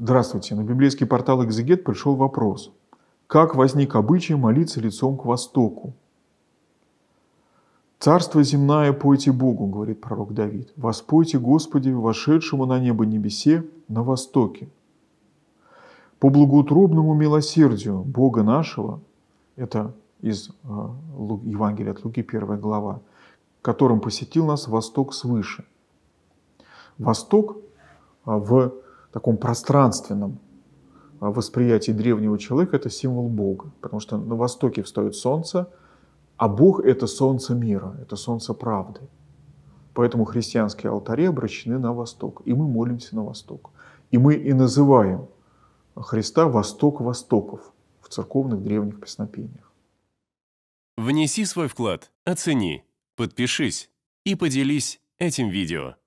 Здравствуйте. На библейский портал «Экзегет» пришел вопрос. Как возник обычай молиться лицом к востоку? «Царство земное пойте Богу», — говорит пророк Давид, — «воспойте Господи, вошедшему на небо небесе, на востоке». По благоутробному милосердию Бога нашего, это из а, Евангелия от Луки, первая глава, которым посетил нас восток свыше. Восток а, в таком пространственном а, восприятии древнего человека это символ Бога, потому что на востоке встает солнце, а Бог — это солнце мира, это солнце правды. Поэтому христианские алтари обращены на восток, и мы молимся на восток. И мы и называем Христа «Восток Востоков» в церковных древних песнопениях. Внеси свой вклад, оцени, подпишись и поделись этим видео.